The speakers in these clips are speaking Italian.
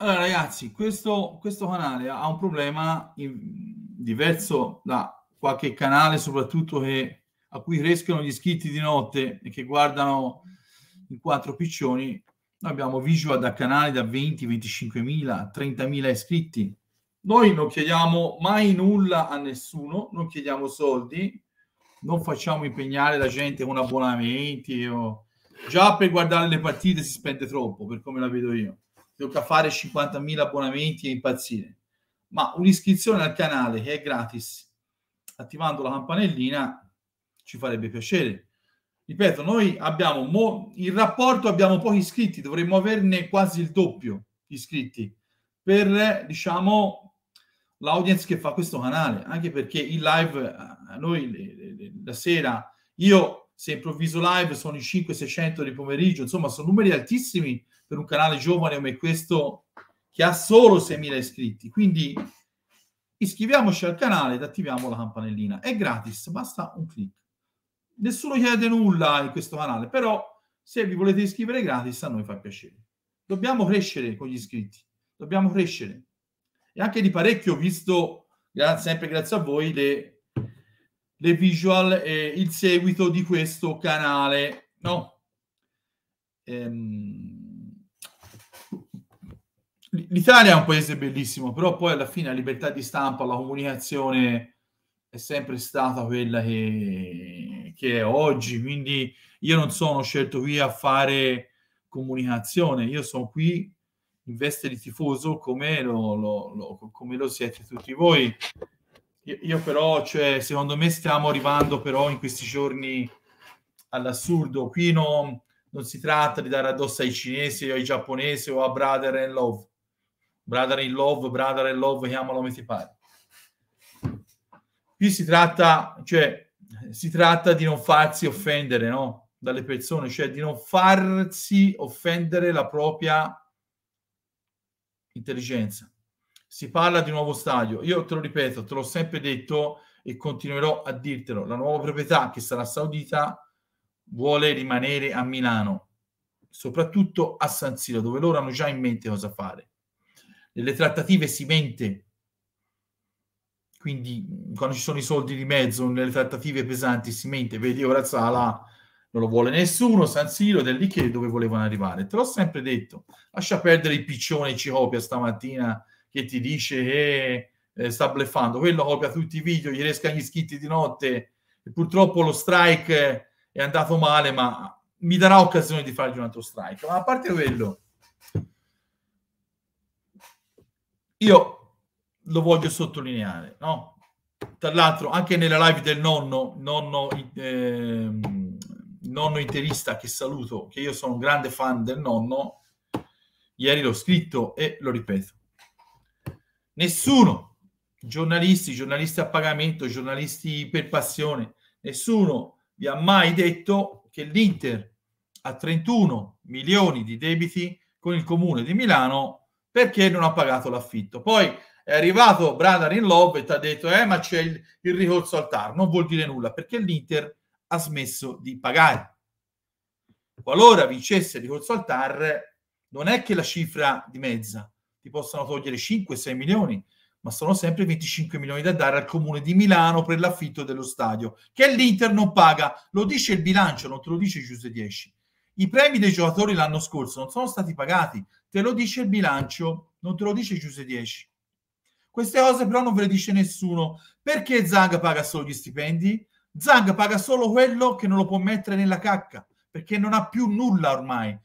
Allora ragazzi, questo, questo canale ha un problema in, diverso da qualche canale, soprattutto che, a cui crescono gli iscritti di notte e che guardano in quattro piccioni. Noi abbiamo visual da canali da 20, 25 mila, 30 mila iscritti. Noi non chiediamo mai nulla a nessuno, non chiediamo soldi, non facciamo impegnare la gente con abbonamenti. O... Già per guardare le partite si spende troppo, per come la vedo io tocca fare 50.000 abbonamenti e impazzire. Ma un'iscrizione al canale che è gratis, attivando la campanellina, ci farebbe piacere. Ripeto, noi abbiamo mo- il rapporto, abbiamo pochi iscritti, dovremmo averne quasi il doppio iscritti per, diciamo, l'audience che fa questo canale, anche perché in live, eh, noi la sera, io se improvviso live sono i 5-600 di pomeriggio, insomma sono numeri altissimi per un canale giovane come questo che ha solo 6.000 iscritti. Quindi iscriviamoci al canale ed attiviamo la campanellina. È gratis, basta un clic. Nessuno chiede nulla in questo canale, però se vi volete iscrivere gratis a noi fa piacere. Dobbiamo crescere con gli iscritti, dobbiamo crescere. E anche di parecchio, visto, grazie, sempre grazie a voi, le, le visual e il seguito di questo canale. No? Ehm, l'Italia è un paese bellissimo, però poi alla fine la libertà di stampa, la comunicazione è sempre stata quella che, che è oggi, quindi io non sono scelto qui a fare comunicazione, io sono qui in veste di tifoso come lo, lo, lo, come lo siete tutti voi. Io, io però, cioè, secondo me stiamo arrivando però in questi giorni all'assurdo, qui non non si tratta di dare addosso ai cinesi o ai giapponesi o a brother and love brother in love, brother in love, chiamalo come ti pare. Qui si tratta, cioè, si tratta di non farsi offendere, no? Dalle persone, cioè di non farsi offendere la propria intelligenza. Si parla di nuovo stadio. Io te lo ripeto, te l'ho sempre detto e continuerò a dirtelo. La nuova proprietà che sarà saudita vuole rimanere a Milano, soprattutto a San Siro, dove loro hanno già in mente cosa fare nelle trattative si mente. Quindi mm, quando ci sono i soldi di mezzo, nelle trattative pesanti si mente, vedi ora Sala non lo vuole nessuno, San Siro ed lì che dove volevano arrivare. Te l'ho sempre detto, lascia perdere il piccione ci copia stamattina che ti dice che eh, eh, sta bleffando, quello copia tutti i video, gli rescano gli iscritti di notte e purtroppo lo strike è andato male, ma mi darà occasione di fargli un altro strike. Ma a parte quello, io lo voglio sottolineare, no? Tra l'altro anche nella live del nonno, nonno, eh, nonno interista che saluto, che io sono un grande fan del nonno, ieri l'ho scritto e lo ripeto. Nessuno, giornalisti, giornalisti a pagamento, giornalisti per passione, nessuno vi ha mai detto che l'Inter ha 31 milioni di debiti con il comune di Milano perché non ha pagato l'affitto. Poi è arrivato Brandon in Love e ti ha detto eh ma c'è il, il ricorso al TAR, non vuol dire nulla perché l'Inter ha smesso di pagare. Qualora vincesse il ricorso al TAR non è che la cifra di mezza ti possano togliere 5-6 milioni, ma sono sempre 25 milioni da dare al comune di Milano per l'affitto dello stadio, che l'Inter non paga, lo dice il bilancio, non te lo dice Giuseppe 10. I premi dei giocatori l'anno scorso non sono stati pagati, te lo dice il bilancio, non te lo dice Giuse 10. Queste cose però non ve le dice nessuno. Perché Zang paga solo gli stipendi? Zang paga solo quello che non lo può mettere nella cacca, perché non ha più nulla ormai.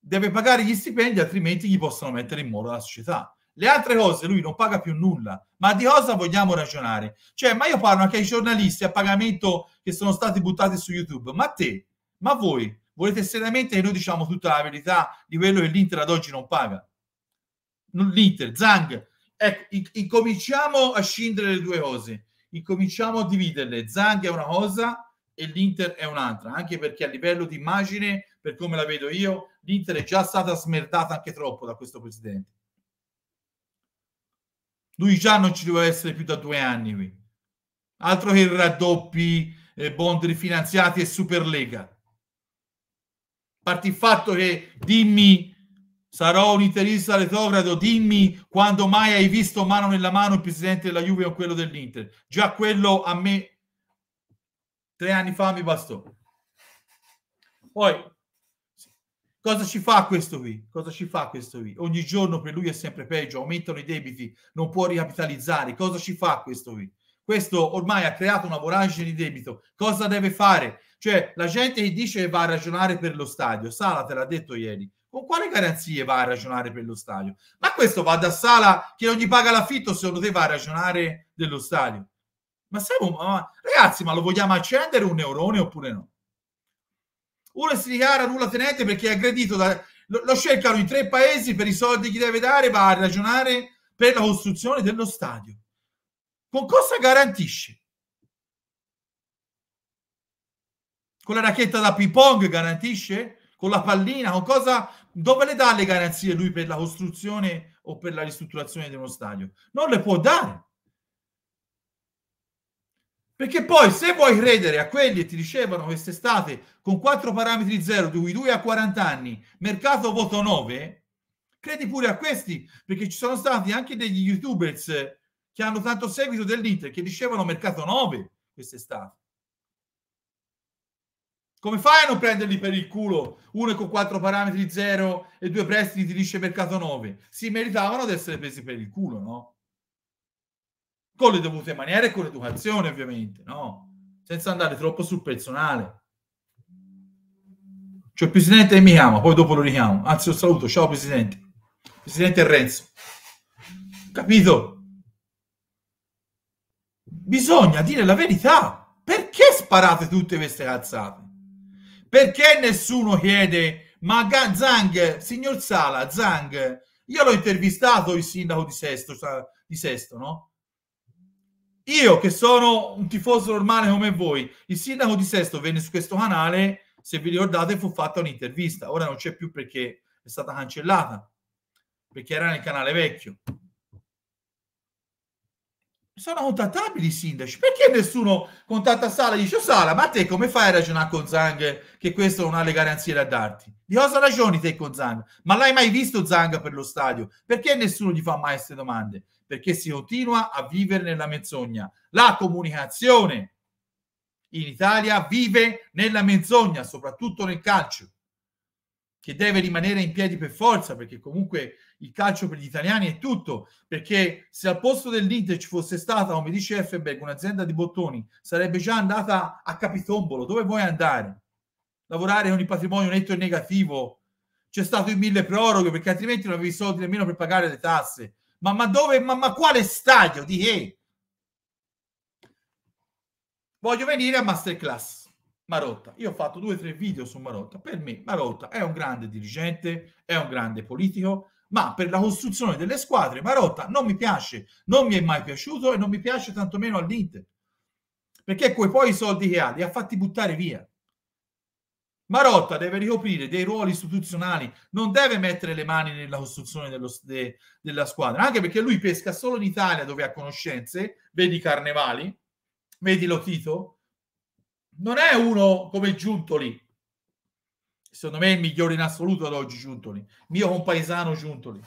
Deve pagare gli stipendi, altrimenti gli possono mettere in muro la società. Le altre cose lui non paga più nulla. Ma di cosa vogliamo ragionare? Cioè, ma io parlo anche ai giornalisti a pagamento che sono stati buttati su YouTube. Ma te, ma voi, volete seriamente che noi diciamo tutta la verità di quello che l'Inter ad oggi non paga? l'Inter, Zang. Ecco, incominciamo a scindere le due cose, incominciamo a dividerle. Zang è una cosa e l'Inter è un'altra, anche perché a livello di immagine, per come la vedo io, l'Inter è già stata smerdata anche troppo da questo presidente. Lui già non ci doveva essere più da due anni qui. Altro che raddoppi, eh, bond rifinanziati e Superlega parte il fatto che dimmi sarò un interista retrogrado, dimmi quando mai hai visto mano nella mano il presidente della Juve o quello dell'Inter. Già quello a me tre anni fa mi bastò. Poi cosa ci fa questo qui? Cosa ci fa questo qui? Ogni giorno per lui è sempre peggio, aumentano i debiti, non può ricapitalizzare. Cosa ci fa questo qui? Questo ormai ha creato una voragine di debito. Cosa deve fare? Cioè, la gente che dice che va a ragionare per lo stadio, Sala te l'ha detto ieri, con quale garanzie va a ragionare per lo stadio? Ma questo va da Sala che non gli paga l'affitto, se lo deve a ragionare dello stadio? Ma siamo, ma, ragazzi, ma lo vogliamo accendere un neurone oppure no? Uno si dichiara nulla tenente perché è aggredito da, lo, lo cercano in tre paesi per i soldi che deve dare, va a ragionare per la costruzione dello stadio. Con cosa garantisce? Con la racchetta da ping pong garantisce? Con la pallina? Con cosa, dove le dà le garanzie lui per la costruzione o per la ristrutturazione di uno stadio? Non le può dare. Perché poi se vuoi credere a quelli che ti dicevano quest'estate con quattro parametri zero, di cui due a 40 anni, mercato voto 9, credi pure a questi, perché ci sono stati anche degli youtubers che hanno tanto seguito dell'Inter che dicevano mercato 9 quest'estate. Come fai a non prenderli per il culo? Uno con quattro parametri zero e due prestiti ti dice mercato 9. Si meritavano di essere presi per il culo, no? Con le dovute maniere e con l'educazione, ovviamente, no? Senza andare troppo sul personale. Cioè, il presidente mi chiama, poi dopo lo richiamo. Anzi, lo saluto. Ciao, presidente. Presidente Renzo. Capito? Bisogna dire la verità. Perché sparate tutte queste cazzate? Perché nessuno chiede, ma Zang, signor Sala, Zang, io l'ho intervistato il sindaco di Sesto, di Sesto, no? Io che sono un tifoso normale come voi, il sindaco di Sesto venne su questo canale, se vi ricordate fu fatta un'intervista, ora non c'è più perché è stata cancellata, perché era nel canale vecchio sono contattabili i sindaci. Perché nessuno contatta Sala e dice oh, Sala, ma te come fai a ragionare con Zang che questo non ha le garanzie da darti? Di cosa ragioni te con Zang? Ma l'hai mai visto Zang per lo stadio? Perché nessuno gli fa mai queste domande? Perché si continua a vivere nella menzogna. La comunicazione in Italia vive nella menzogna, soprattutto nel calcio, che deve rimanere in piedi per forza, perché comunque il calcio per gli italiani è tutto, perché se al posto dell'Inter ci fosse stata, come dice Effenberg, un'azienda di bottoni, sarebbe già andata a capitombolo. Dove vuoi andare? Lavorare con il patrimonio netto e negativo? C'è stato il mille proroghe, perché altrimenti non avevi soldi nemmeno per pagare le tasse. Ma, ma dove? Ma, ma quale stadio? Di che? Voglio venire a Masterclass. Marotta. Io ho fatto due o tre video su Marotta. Per me Marotta è un grande dirigente, è un grande politico, ma per la costruzione delle squadre Marotta non mi piace, non mi è mai piaciuto e non mi piace tantomeno all'Inter. Perché quei poi soldi che ha li ha fatti buttare via. Marotta deve ricoprire dei ruoli istituzionali, non deve mettere le mani nella costruzione dello, de, della squadra, anche perché lui pesca solo in Italia dove ha conoscenze, vedi Carnevali, vedi Lotito, non è uno come Giuntoli secondo me è il migliore in assoluto ad oggi Giuntoli, mio compaesano Giuntoli.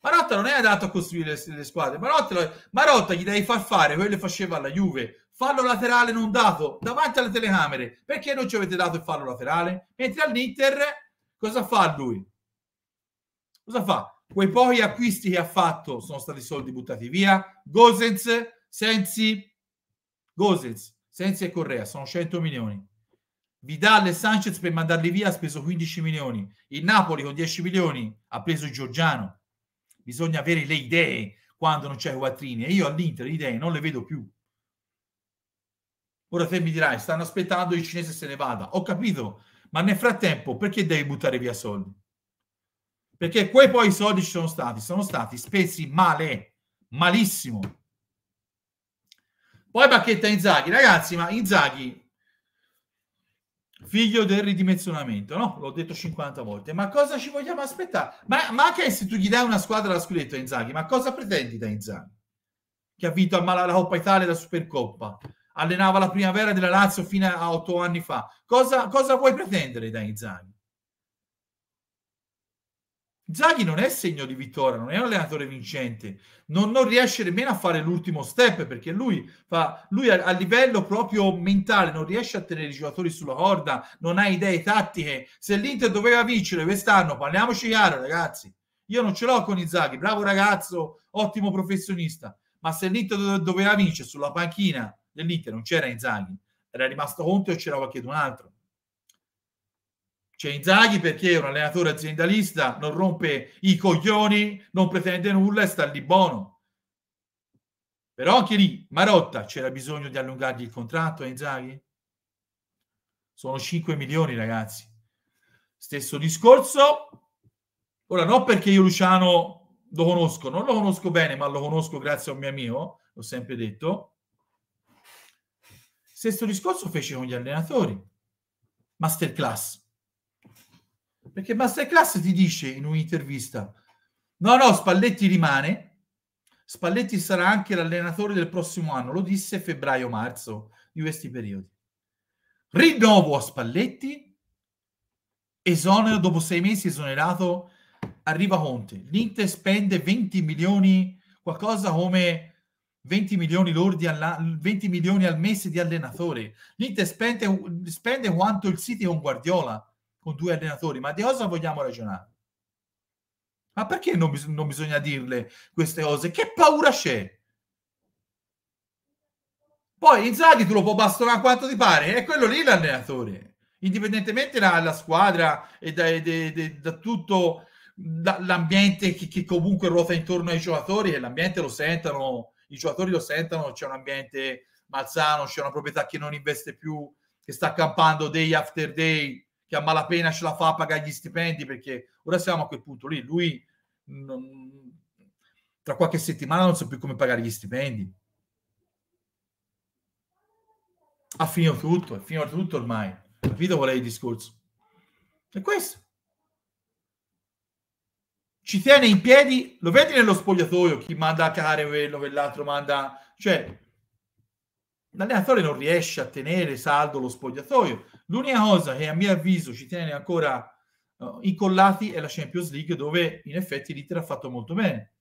Marotta non è adatto a costruire le, le squadre, Marotta, Marotta gli devi far fare quello che faceva alla Juve, fallo laterale non dato davanti alle telecamere, perché non ci avete dato il fallo laterale? Mentre all'Inter cosa fa lui? Cosa fa? Quei pochi acquisti che ha fatto sono stati soldi buttati via, Gosens, Sensi, Gosens, Sensi e Correa sono 100 milioni Vidal e Sanchez per mandarli via ha speso 15 milioni. Il Napoli con 10 milioni ha preso Giorgiano. Bisogna avere le idee quando non c'è Quattrini. E io all'Inter le idee non le vedo più. Ora te mi dirai, stanno aspettando il cinese se ne vada. Ho capito, ma nel frattempo perché devi buttare via soldi? Perché quei poi soldi ci sono stati, sono stati spesi male, malissimo. Poi bacchetta Inzaghi, ragazzi, ma Inzaghi figlio del ridimensionamento, no? L'ho detto 50 volte. Ma cosa ci vogliamo aspettare? Ma, ma che se tu gli dai una squadra alla scudetto a Inzaghi, ma cosa pretendi da Inzaghi? Che ha vinto a Mala la Coppa Italia e la Supercoppa. Allenava la primavera della Lazio fino a otto anni fa. Cosa, cosa vuoi pretendere da Inzaghi? Zaghi non è segno di vittoria, non è un allenatore vincente, non, non riesce nemmeno a fare l'ultimo step perché lui, fa, lui a, a, livello proprio mentale non riesce a tenere i giocatori sulla corda, non ha idee tattiche. Se l'Inter doveva vincere quest'anno, parliamoci chiaro ragazzi, io non ce l'ho con i Zaghi, bravo ragazzo, ottimo professionista, ma se l'Inter doveva vincere sulla panchina dell'Inter non c'era Inzaghi, era rimasto Conte o c'era qualcun altro. C'è cioè, Inzaghi perché è un allenatore aziendalista, non rompe i coglioni, non pretende nulla e sta lì buono. Però anche lì, Marotta, c'era bisogno di allungargli il contratto a Inzaghi? Sono 5 milioni, ragazzi. Stesso discorso. Ora, non perché io Luciano lo conosco, non lo conosco bene, ma lo conosco grazie a un mio amico, l'ho sempre detto. Stesso discorso fece con gli allenatori. Masterclass perché Masterclass ti dice in un'intervista, no, no, Spalletti rimane, Spalletti sarà anche l'allenatore del prossimo anno, lo disse febbraio-marzo di questi periodi. Rinnovo a Spalletti, esonero, dopo sei mesi esonerato, arriva Conte. L'Inter spende 20 milioni, qualcosa come 20 milioni lordi alla, 20 milioni al mese di allenatore. L'Inter spende, spende quanto il City con Guardiola con due allenatori, ma di cosa vogliamo ragionare? Ma perché non, bis- non bisogna dirle queste cose? Che paura c'è? Poi Inzaghi tu lo può bastonare quanto ti pare, è quello lì l'allenatore, indipendentemente dalla squadra e da, de, de, da tutto da, l'ambiente che, che, comunque ruota intorno ai giocatori e l'ambiente lo sentono, i giocatori lo sentono, c'è un ambiente malsano, c'è una proprietà che non investe più, che sta campando day after day, che a malapena ce la fa a pagare gli stipendi, perché ora siamo a quel punto lì, lui non, tra qualche settimana non so più come pagare gli stipendi. Ha finito tutto, è finito tutto ormai. Capito qual è il discorso? È questo. Ci tiene in piedi, lo vedi nello spogliatoio, chi manda a cagare quello, quell'altro manda... Cioè, l'allenatore non riesce a tenere saldo lo spogliatoio. L'unica cosa che a mio avviso ci tiene ancora uh, incollati è la Champions League, dove in effetti l'Inter ha fatto molto bene.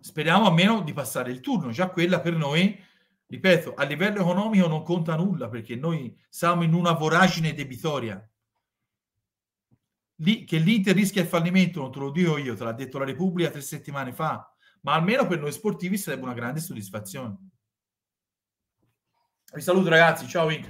Speriamo almeno di passare il turno, già quella per noi, ripeto, a livello economico non conta nulla perché noi siamo in una voragine debitoria. Lì, che l'Inter rischia il fallimento, non te lo dico io, te l'ha detto la Repubblica tre settimane fa, ma almeno per noi sportivi sarebbe una grande soddisfazione. Vi saluto ragazzi, ciao Vic.